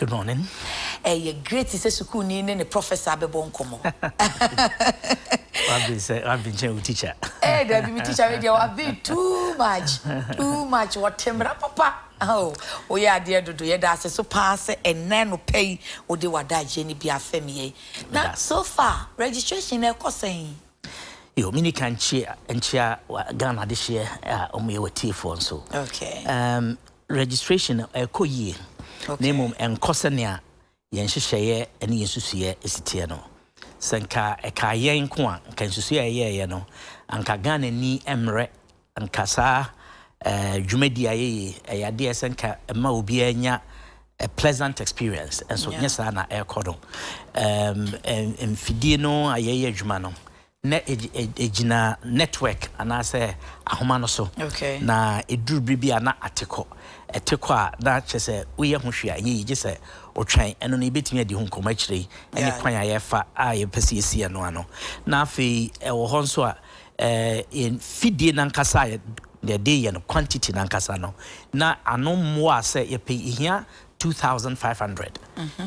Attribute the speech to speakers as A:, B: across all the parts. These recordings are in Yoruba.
A: Good morning.
B: Hey, great is a school in the professor Abebon Komo.
A: I've been I've been your teacher. Hey, that be teacher radio. I've
B: been too much, too much. What timber, papa? Oh, oh yeah, dear, do yeah, that's so pass and then pay or do what that Jenny be a family. Now, so far, registration, of course, saying.
A: Yo, mini can cheer and cheer Ghana this year, uh, on me, what tea phone so. Okay. Um, registration, a uh, co year na mmom ɛnkɔ sɛnea yɛn nhyehyɛeɛ ne yɛn susueɛ siteɛ no sɛ nka ɛka yɛn ko a nka nsusueɛ a ɛyɛɛyɛ no anka ghana ni mmerɛ nka saa eh, dwumadi a yɛyɛ ɛyɛ adeɛ sɛ nka ɛma obiara nya a eh, pleasant experience nso nyɛ saa na ɛrekɔ no mfidie no a yɛyɛ adwuma no ne egyina network anaasɛ ahoma no so na eduru biribi a na atekɔ ɛte kɔ a na kyerɛ sɛ woyɛ ho hwee a ɛnyɛ yigye sɛ wotwɛn ɛno no yɛbɛtumi adi ho nkɔmmɔ akyire ɛne kwan a yɛfa a yɛpɛ sɛ yɛsi ɛno ano na afei ɛwɔ hɔ nso a fidie nankasa a yɛde yɛ no quantity nankasa no na ano mmoa a sɛ yɛpɛ hia 2500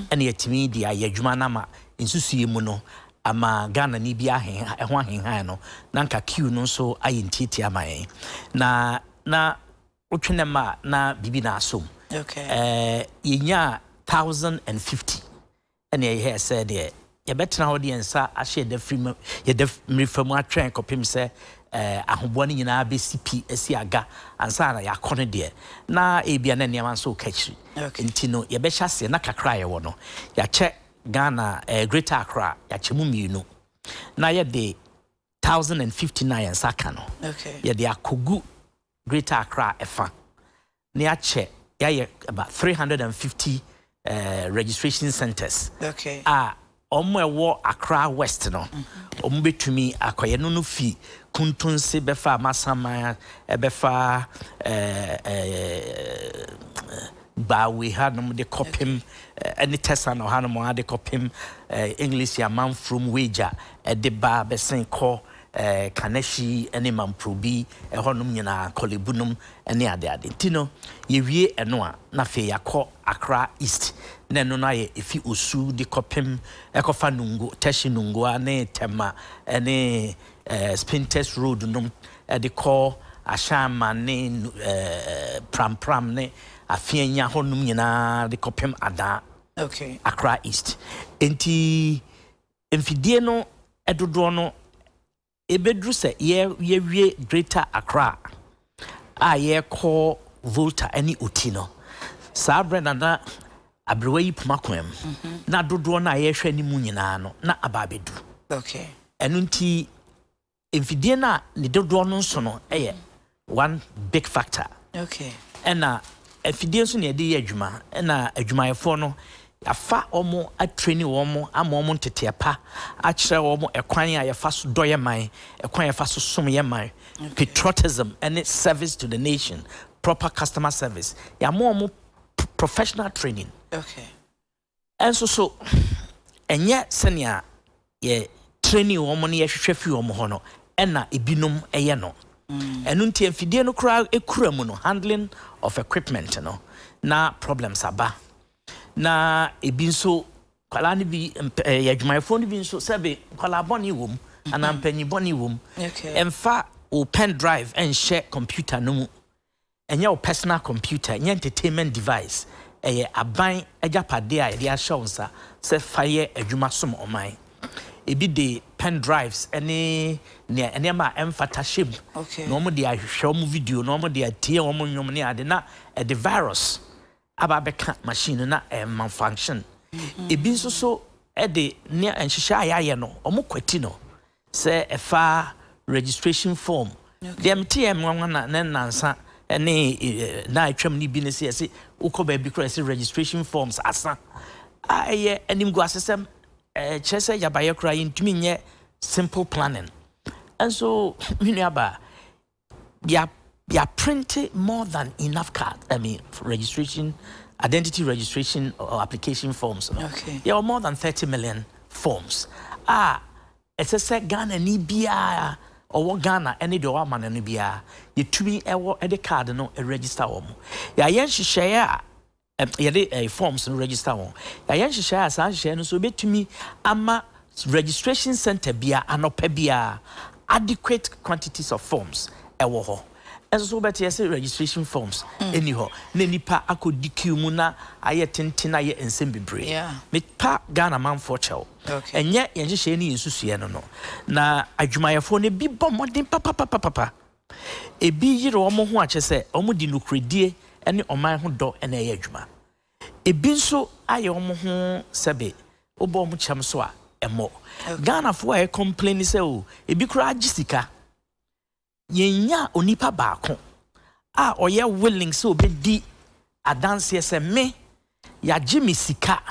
A: ɛne yɛtumi de ayɛ adwuma no ama nsusue mu no ama ghana ni bi ahen ɛho ahenhan no na nka q no nso ayɛ ntiatia ama yɛn na na wotwe ma na Bibi na asom
B: eh,
A: yɛnya thousand and fifty ɛne ɛyɛ sɛ deɛ yɛbɛtena hɔ de yɛn nsa ahyɛ yɛda firi mu yɛda mmiri fam atwɛn kɔpem sɛ eh, ahoboa no nyinaa bɛsi pi asi aga ansa na yɛakɔ no deɛ na ebia na nneɛma nso ka akyiri nti no yɛbɛhyɛ aseɛ na kakra a yɛwɔ no yɛakyɛ ghana eh, greater accra yɛakyɛ mu mmienu na yɛde thousand and fifty nine yɛn nsa ka no Greater Accra EFA. Niache, yaya about 350 uh, registration centers. Okay. Ah, omo ewo Accra West no. Omo mm-hmm. betumi akoye no no fi kuntunse befa masama eh, befa eh eh had hanom de any ɛne tɛsa na ɔhanom a de kɔpem eh, english yaman from wager eh, de ba bɛsen kɔ ɛɛ eh, kanahyi ne mamprobi ɛhɔnom nyinaa kɔlebunom ne adeade nti no yɛwie ɛno a na afei yɛakɔ akra east na ɛno no ayɛ ɛfi osu de kɔpem ɛkɔfa nungo tɛhye nungoa ne tɛma ne ɛɛ eh, road nom ɛde kɔ ahyɛnma ne ɛɛ eh, prampram ne afeanya hɔnom nyinaa de kɔpem adaa okay. accra east nti mfidie no ɛdodoɔ no ebeduru sɛ yɛwie greater accra a yɛrekɔ volta ne oti no saa berɛ nana aberewa yi poma kwan mu mhm. na dodoɔ no a yɛrehwɛ no mu nyinaa no na aba Okay. ɛno nti mfidie no a ne dodoɔ no nso no yɛ one big factor ɛna afidie nso na yɛde yɛ adwuma ɛna adwumayɛfoɔ no yɛafa wɔn atreni wɔn ama wɔn tete pa akyerɛ wɔn ɛkwan a yɛfa so dɔ yɛ man ɛkwan a yɛfa so som yɛ man patriotism ɛne service to the nation proper customer service yɛama wɔn professional training ɛnso so ɛnyɛ sɛnea yɛ training wɔn no yɛhwehwɛ fi wɔn hɔ no ɛna ebinom ɛyɛ no mm. ɛnu nti mfidie no koraa ekura mu no handling of equipment no na problems aba na ebi nso nkwadaa no bi ɛɛ eh, adwumayɛfoɔ no bi nso sɛbi nkwadaa bɔnne wɔ mu anaa mhm. mpanyin bɔnne wɔ ɛnfa o pen drive ɛnhyɛ computer no mu ɛnyɛ o personal computer ɛnyɛ entertainment device ɛyɛ aban agyapadeɛ a yɛde ahyɛ wɔn nsa sɛ fa yɛ adwuma som ɔman ebi de pen drives ɛne nea nneɛma a ɛmfata hyɛ mu na wɔn de ahwehwɛ wɔn video na wɔn de atie wɔn nnwom ne ade na ɛde virus aba abɛka machine na ɛma function mm-hmm. ebi nso so ɛde ne nhyehyɛ a yɛayɛ no ɔmo kwati no sɛ ɛfa registration form deɛ mete yɛ na ne nansa ɛne e, e, na atwam no bi ne sɛ yɛse wokɔ baabi kora ɛsɛ registration forms asa a ɛyɛ animgu asesɛm kyerɛ sɛ yabayɛ koraa yɛntumi nyɛ simple planning ɛnso me nuabaa they are printing more than enough cards. I mean, registration, identity registration uh, or application forms. You know? Okay. There are more than 30 million forms. Ah, it's a set Ghana Nibia or Ghana any the one man Nibia. You to me a card no a register one. Yeah, yen share. yɛde forms no register wɔn yɛayɛ nhyehyɛ a saa nhyehyɛ no to me. ama registration center bia anɔpɛ bia adequate quantities of forms ɛwɔ hɔ ɛnso so wobɛte yɛ sɛ registration forms ɛni hɔ na nipa akɔdi queue mu na ayɛ tenten na ayɛ nsɛm bebree mepa ghana manfoɔ kyɛw ɛnyɛ yɛnhyehyɛe ne yɛnsusuɛ no no na adwumayɛfoɔ no bi bɔ mmɔden papapapapa ebi yere wɔn ho akyɛ sɛ wɔn de nukuredie ne ɔman ho dɔ na ɛyɛ adwuma ebi nso ayɛ wɔn ho sɛbe wobɔ wɔn kyɛm so a ɛmmɔ ghanafoɔ a yɛ complain sɛ o oh, ebi koraa agye sika yɛnya onipa baako a ɔyɛ willing sɛ obɛdi adanseɛ sɛ me yagye me sika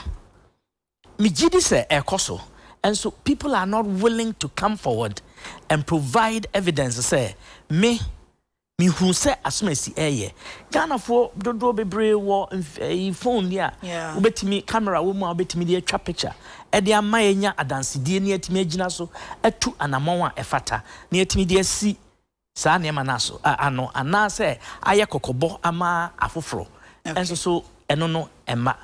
A: megye di sɛ ɛkɔ so ɛnso people are not willing to come forward and provide evidence sɛ me mehu sɛ asom asi ɛyɛ ghanafoɔ dodoɔ bebree wɔ eh, phone yi a wobɛtumi camera wɔ mu a wobɛtumi de atwa picture ɛde ama yɛnya adansedie ne yɛatumi agyina so atu anammɔn a ɛfata ne yɛatumi de asi saa nneɛma na so ano anaasɛ ayɛ kɔkɔbɔ ama afoforɔ nso so ɛno no ɛma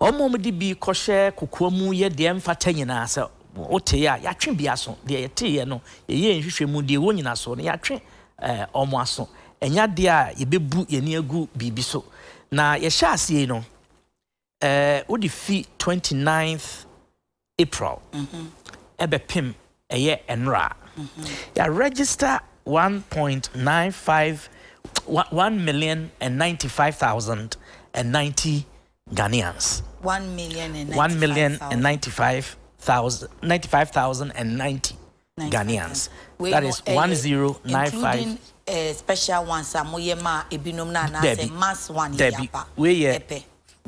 A: wɔn a bi kɔhyɛ kokoa mu yɛ deɛ mfata nyinaa sɛ wote a yɛatwe bi aso deɛ yɛteeɛ no yɛyɛ nhwehwɛ mu deɛ ɛwɔ nyinaa so no yɛatwe eh, ɔmo aso ɛnya deɛ a yɛbɛbu yɛn agu biribi so na yɛhyɛ ase yi no ɛɛ eh, wode fi 29th april mhm. ɛbɛpem ɛyɛ nnora mhm. yɛ 1.95 1 million and 95,000 and 90 Ghanaians.
B: 1 million and
A: 95,000 and 90 Ghanaians. that is uh, 1095
B: uh, special ones a moyema ebinum na na mass one Debbie, yapa.
A: We ye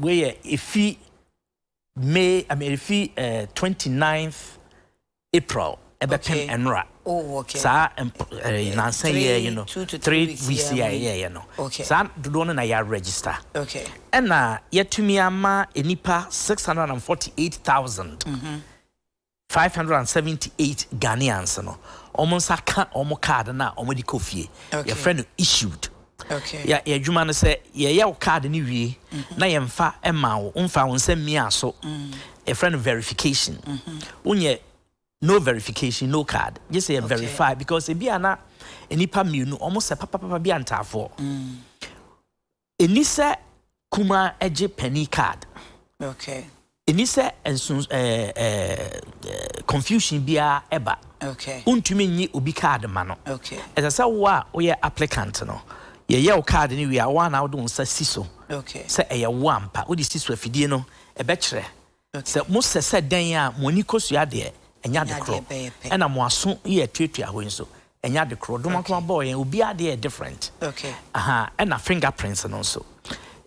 A: we ye if May I mean if uh, 29th April ɛbɛpem nnora oh, saa nansa yɛyɛ no three weeks yɛ yɛyɛ no saa dodoɔ no na yɛ register ɛna yɛtumi ama nipa six hundred and forty eight thousand mm-hmm. five hundred and seventy eight ghanaians no wɔn nsa ka wɔn card na wɔn de kɔ fie yɛfrɛ no issued yɛ adwuma no sɛ yɛyɛ wo card no wie mm-hmm. na yɛmfa ma wo mfa wo nsɛm mmia so mm. yɛfrɛ no verification mm-hmm. wonyɛ. Mm -hmm no verification no card just say okay. verify because ebi ana enipa mienu ɔmo sɛ papapapa bi antaafoɔ mm. eni sɛ kuma ɛgye penny card okay. eni sɛ nson ɛɛ ɛɛ confusion biara ɛba okay. ntumi nyi obi card ma no okay. ɛsɛ sɛ wo a woyɛ applicant no yɛyɛ wo card ni wie a wɔn a wɔde wɔn nsa si so okay. sɛ ɛyɛ wo ampa wɔde si so afidie no ɛbɛkyerɛ okay. sɛ mo sɛ sɛ dan a mo ani kɔ deɛ ɛnyɛ ade korɔ ɛna mo aso yɛ tuatua hɔ nso ɛnyɛ ade korɔ doma kora bɔɔ yɛn obi adeɛ yɛ different aha ɛna fingerprint no nso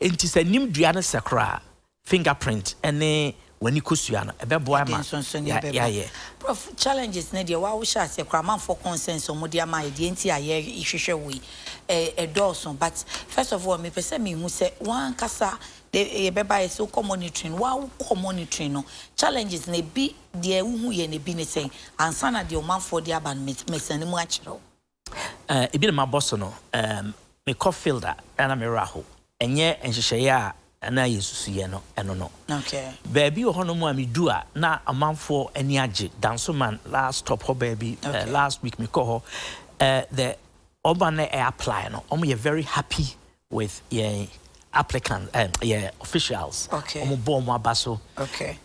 A: nti sɛ nim dua no sɛ koraa fingerprint ɛne w'ani kosua no ɛbɛboa ma yɛayɛ
B: prof challenges ne deɛ wawohyɛ aseɛ koraa amanfoɔ consens ɔmode ama yɛ deɛ nti a yɛhwehwɛ wei ɛdɔɔso but first of all mepɛ sɛ mehu sɛ woankasa yɛbɛba eh, yɛ so wokɔ monitoring Wow, woawokɔ monitoring no challenges na ebi deɛ wohu yɛ na ebi ne sɛn ansa na deɛ ɔmanfoɔ de aba no mesane mu akyerɛ wo
A: ebi na mabɔ so no mekɔ field a ɛna merɛ ho ɛnyɛ nhyehyɛeɛ a ɛna yɛ susuyɛ no ɛno no baabi wɔ hɔnom a medu a na amanfoɔ ani agye dansoman last top ho oh, baby, eh, okay. uh, last week mekɔ hɔ uh, the ɔma no eh, apply no I'm yɛ very happy with yɛn applicants, um, eh, yeah, officials. Okay. Omu bo omu abaso. Okay.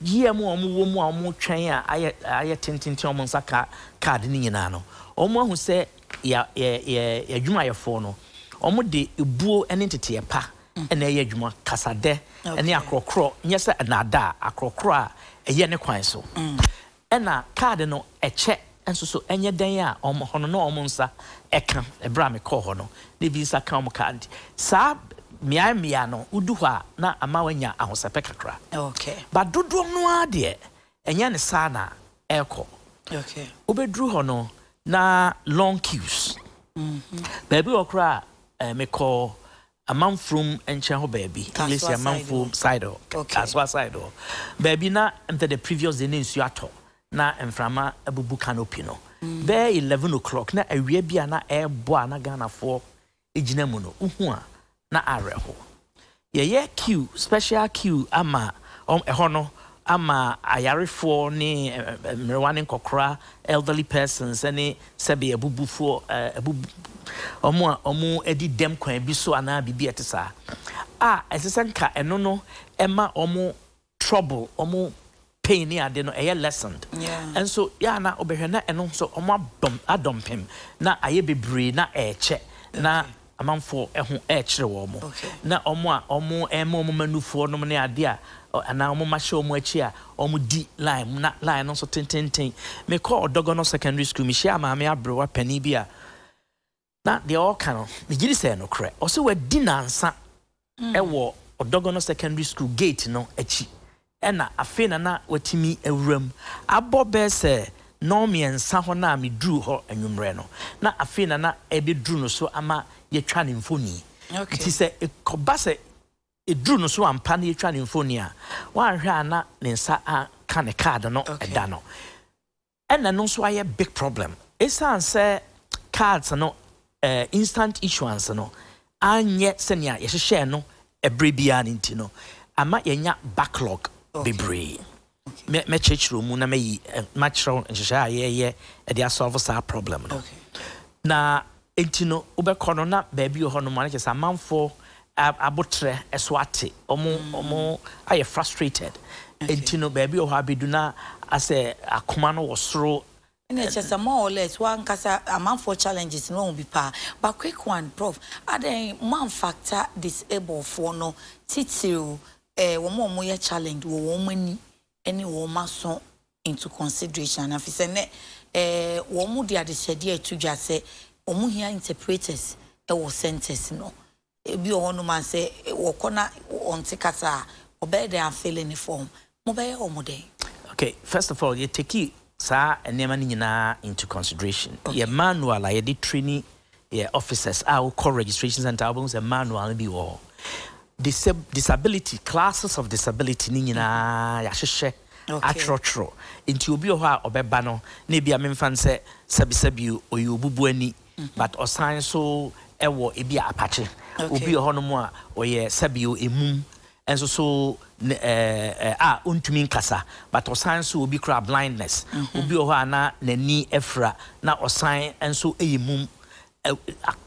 A: yie mu mu a aye aye tententen omu nsa ka card ni nyina no. Omu ahu ya ya ya adwuma ye no. de ebuo ene tete pa ene ye adwuma kasade ene akrokro nyese anada akrokro a eye ne kwan so. Ena mm. card no eche nso so ɛnyɛ dan a ɔmo hɔ no ɔmo nsa ɛka hɔ no nsa ka ɔmo mmeammea no wodu hɔ a na ama woanya ahosɛpɛ kakra okay. Ba dodoɔ no ara deɛ ɛnyɛ ne saa na ɛrekɔ okay. wobɛduru hɔ no na long cues mm -hmm. baabi wɔ koraa eh, mekɔɔ amanfuom nkyɛn hɔ baabi english amanfuom side hɔ okay. kasoa side hɔ baabi na mpɛ the previous day ne nsuo atɔ na mframa abubu canopy no mm. bɛɛ eleven o'clock na awia bi a na ɛɛbɔ a na ghanafoɔ gyina mu no wohu a na awerɛho yɛyɛ q special q ama ɛhɔ eh, no ama ayarefoɔ ne mmerewa eh, eh, ne elderly persons ne sebe abubufoɔ ɔmo Omo omo adi dɛm kwan bi so anaa biribi ɛte saa a nka ɛno no ɛma ɔmo trouble omo pain ne ade no ɛyɛ lessened nso yɛa na wobɛhwɛ na ɛno nso ɔmo adɔmpem na ayɛ bebree na eche na amanfoɔ ho ɛrekyerɛ wɔn mo na wɔn a wɔn ɛma wɔn manufoɔ nom ne adeɛ a anaa wɔn ahyɛ wɔn akyi a wɔn di line na line no nso tententen mekɔ ɔdɔgɔnɔ secondary school mehyia maame aberewa panin bi a na deɛ ɔreka no megye di sɛ nokorɛ ɔsɛ wadi nansa mm. ɛwɔ ɔdɔgɔnɔ secondary school gate no akyi ɛna afei na na watumi awuram abɔ bɛɛ sɛ nɔɔmiɛnsa hɔ no a meduru hɔ anwummerɛ no na afei na na ɛbɛduru no so ama yɛtwa ne mfoni nti sɛ ɛkɔba sɛ ɛduru no so ampa na yɛtwa ne mfoni a woanhwɛ a ne nsa aka ne card no ɛda no ɛna no nso ayɛ big problem ɛsiane sɛ cards no uh, instant issuance no anyɛ sɛnea yɛhyehyɛɛ no ɛberɛ biara no nti no ama yɛnya backlog okay mɛkyerɛkyerɛ mu na mɛyi eh, makyerɛw nhyehyɛ a yɛyɛ ɛde asɔlvo saa problem no na nti no wobɛkɔ no na baabi wɔ hɔ no ma no kyɛ sɛ amanfoɔ abotrɛ ɛso ate ɔmo mm. ayɛ frustrated nti no baabi wɔ hɔ abɛdu na asɛ akoma no wɔ soro
B: ɛna kyɛ sɛ more or less wankasa amanfoɔ challenges no ɔmo bi paa but quick one prof adɛn man factor disablefoɔ no titiriw ɛɛ eh, wɔn a wɔn challenge wɔ wɔn ani Any woman so into consideration afi sɛ ne ɛɛ wɔn mo de adehyɛdeɛ ɛto dwa sɛ wɔn mo hia interpreters ɛwɔ centres no ebi wɔ hɔnom asɛ wɔkɔ na wɔnte kasa a ɔbɛyɛ dɛ afele ne fɔm mo bɛyɛ wɔn dɛ.
A: okay first of all yɛ teki sa, nneɛma no nyinaa into consideration okay. yɛ manual a yɛde training yɛ officers a wokɔ registration center a wobɛhu manual no bi wɔ disability classes of disability ne nyinaa yɛahyehyɛ atworɔtworɔ nti obi wɔ hɔ a ɔbɛba no na ebi a memfa sɛbisɛbi ɔyɛ obubu ani mhm. but ɔsan so ɛwɔ ebi a apakye obi wɔ hɔnom a ɔyɛ sɛbio emum nso so ɛɛ a ɔntumi nkasa but ɔsan so obi kura blindness mhm. obi wɔ hɔ a na n'ani afira na ɔsan nso ɛyɛ mum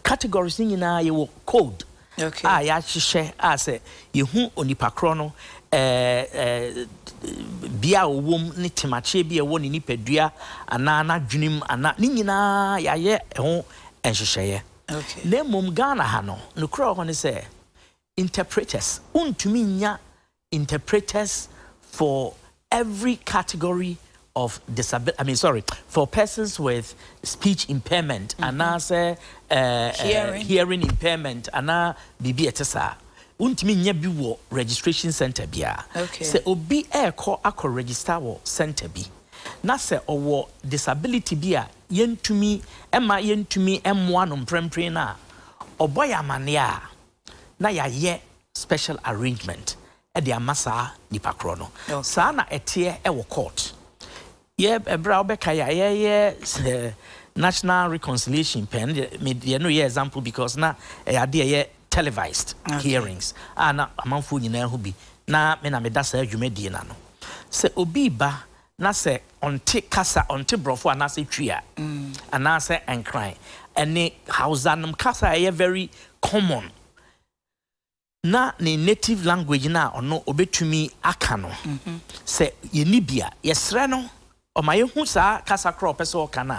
A: categories ne nyinaa yɛwɔ code okay. Ah, a yɛahyehyɛ a ah, sɛ yɛhu onipa korɔ no eh, eh, bia a ɔwɔ mu ne temakyeɛ bi a ɛwɔ ne nipadua anaa n'adwenem anaa ne nyinaa yɛayɛ ɛho nhyehyɛeɛ na mmom ghana ha no nokorɛ hɔ ne sɛ interpreters wontumi nya interpreters for every category of disability, I mean, sorry, for persons with speech impairment, mm -hmm. and say, uh, eh, eh, hearing. Uh, hearing impairment, and now BB etesa. Untimi nye bi wo registration center biya. Okay. Se obi e ko akọ register wo center bi. Na se owo disability biya yentumi ema yentumi emwa no mprempre na ọbọ ya amane a na yayɛ special arrangement ɛde ama saa nipa korɔ no saa na ɛteɛ ɛwɔ court Yeah, eh, ɛbrɛ be wobɛka yeah, yeah. Eh, national reconciliation pɛn deɛ no yɛ example because na ɛyɛ eh, ade ɛyɛ televised okay. hearings Ah na amanfoɔ nyinaa ho bi na me na meda saa di na no sɛ obi ba na sɛ ɔnte kasa ɔnte borɔfo anaasɛ twi a mm. anaasɛ nkran ɛne hausa nom kasa ɛyɛ very common na ne native language na ɔno obetumi akano no mm -hmm. sɛ yɛni bia no ɔma yɛhu saa kasa korɔ ɔpɛ sɛ ɔka no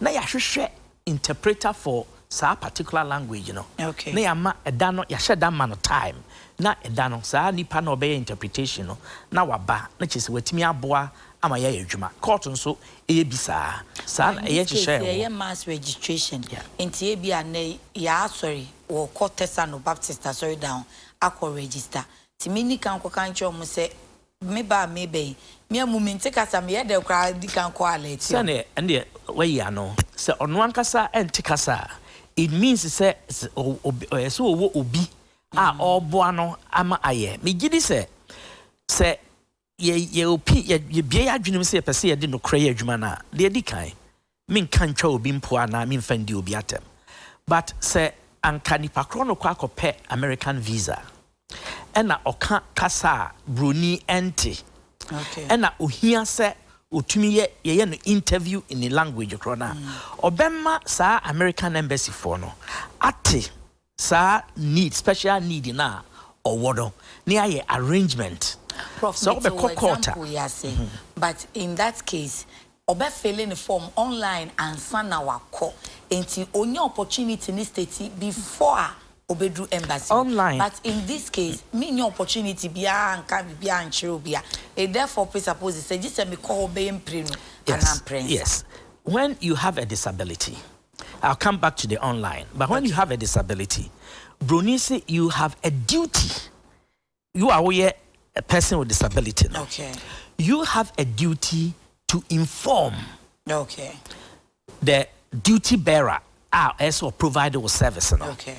A: na yɛahwehwɛ interpreter for saa particular language no okay. na yɛama ɛda no yɛahyɛ da ma no time na ɛda no saa nipa na ɔbɛyɛ interpretation no na waba na kyerɛ watumi aboa ama yɛayɛ adwuma court nso ɛyɛ bi saa saa na ɛyɛ kyehyɛ ɛyɛ mass registration nti ebi a na yɛasɔre
B: wɔkɔ tesa no baptist asɔre down akɔ register tìmí nìkan kɔka nkyɛn wɔn sɛ me ba me bɛn me amu mi nti kasa me yɛ dɛ koraa di kan kɔ alɛ ti. sani
A: ɛnni wayi ano sɛ ɔno ankasa ɛnti kasa it means sɛ ɛsɛ owó obi a ɔɔboa mm. no ama ayɛ me gidi sɛ sɛ yɛ yɛ opi yɛ yɛ bie yɛ adwene mu sɛ yɛpɛ sɛ yɛde nokora yɛ adwuma no a deɛ di kan mi nka ntwa obi mpo anaa mi nfa ndi obi atɛm but sɛ anka nipa korɔ no kɔ akɔpɛ american visa ɛna ɔka kasa a broni ɛnte ɛna ohia sɛ otumi yɛ yɛyɛ no interview in ne language korɔ no a saa american embassy foɔ no ate saa need special need no a ɔwɔ no ne ayɛ arrangement
B: sɛ wobɛkɔ kɔɔta mhm. but in that case ɔbɛfele ne form online ansa na wakɔ nti onye opportunity ne state before a obedu embassy. Online. But in this case, me no opportunity bia and can bia and chill bia. It therefore presupposes say this me call being prenu and I'm praying. Yes.
A: When you have a disability, I'll come back to the online. But when okay. you have a disability, Brunisi, you have a duty. You are aware a person with disability. No? Okay. You have a duty to inform. Okay. The duty bearer, ah, also provider with service. No? Okay.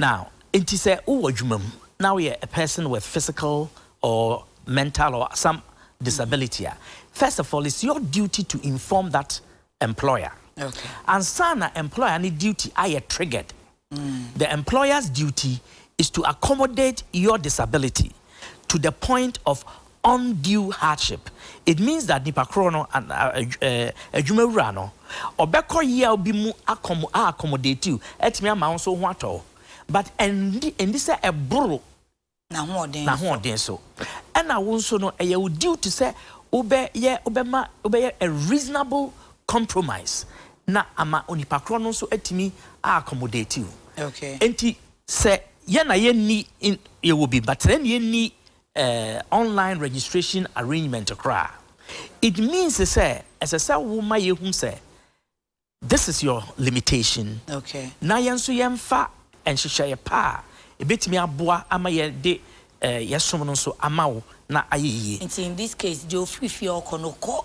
A: Now, it is a Now you're a person with physical or mental or some disability. First of all, it's your duty to inform that employer. Okay. And sana employer any duty I triggered. Mm. The employer's duty is to accommodate your disability to the point of undue hardship. It means that nipa krono and adwuma wura no obekɔ obi mu accommodate you. Etimi ama wo so ho but ɛndi ɛndi sɛ ɛboro n'ahoɔden so ɛna wo nso no ɛyɛ wo duty sɛ ma wobɛma wobɛyɛ a reasonable compromise na ama onipa korɔ no nso atumi accommodate you okay nti sɛ yɛn na yɛnni yɛwɔ bi but sɛ yɛnni ɛɛ eh, online registration arrangement koraa it means sɛ ɛsɛ sɛ woma yɛhu sɛ this is your limitation okay na yɛn nso yɛnfa nhyehyɛeɛ paa ɛbɛtumi aboa ama yɛde ɛɛ eh, yɛsom no nso ama wo na ayɛ yie. nti
B: in this case deɛ ofiri fie ɔkɔ no kɔ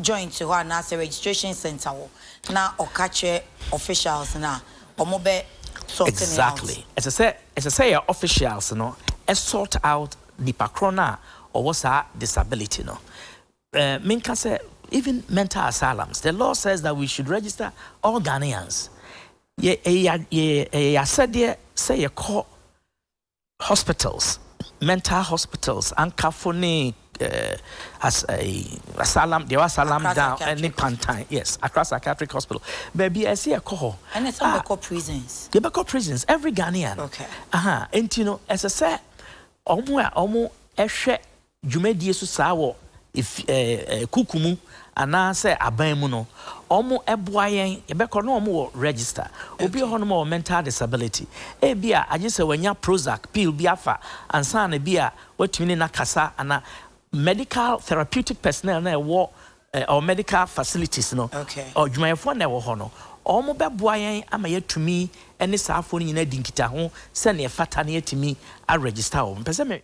B: joint hɔ anaasɛ registration center hɔ na ɔka kyerɛ officials na wɔn bɛ sort exactly
A: ɛsɛ sɛ ɛsɛ sɛ yɛ officials no ɛsort out nipa korɔ no a ɔwɔ saa disability no ɛɛ eh, minka sɛ even mental asylums the law says that we should register all ghanaians. Ye, ye, ye, ye. yɛasɛdeɛ ye. yɛkɔ hospitals mental hospitals uh, as a ne asalam deɛ wasalam down ne pantan yes accra psychiatric hospital Baby, I see a call. And hɔ ɛne sɛ call prisons yɛbɛkɔ prisons every ghanaian okay aha enti no ɛsɛ sɛ ɔmo a ɔmo ɛhwɛ dwumadie so saa wɔ kuku mu anaasɛ aban mu no ɔmo ɛboa yɛn yɛbɛkɔ na ɔmo wɔ register obi hɔ nom wɔ mental disability ebi a agye sɛ wanya prozac pill bi afa ansa na bi a watumi ne nakasa ana medical therapeutic personnel na ɛwɔ ɛ ɔ medical facilities no ɔdwumayɛfoɔ na ɛwɔ hɔ no ɔmo bɛboa yɛn ama yɛtumi ɛne saa afo no nyinaa di nkitaho sɛnea ɛfata na yɛtumi aregister wɔn mpɛ sɛ